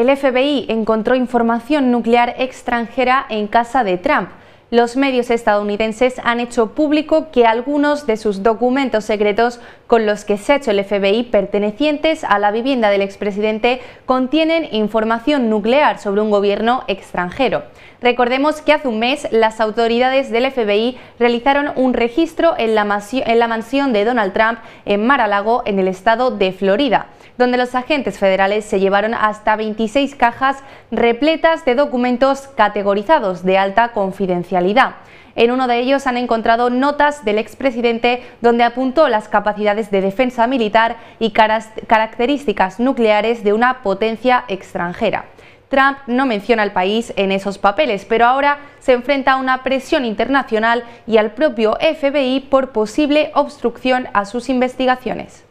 El FBI encontró información nuclear extranjera en casa de Trump los medios estadounidenses han hecho público que algunos de sus documentos secretos con los que se ha hecho el FBI pertenecientes a la vivienda del expresidente contienen información nuclear sobre un gobierno extranjero. Recordemos que hace un mes las autoridades del FBI realizaron un registro en la, mansión de Donald Trump en Mar-a-Lago, en el estado de Florida, donde los agentes federales se llevaron hasta 26 cajas repletas de documentos categorizados de alta confidencialidad. En uno de ellos han encontrado notas del expresidente donde apuntó las capacidades de defensa militar y características nucleares de una potencia extranjera. Trump no menciona al país en esos papeles, pero ahora se enfrenta a una presión internacional y al propio FBI por posible obstrucción a sus investigaciones.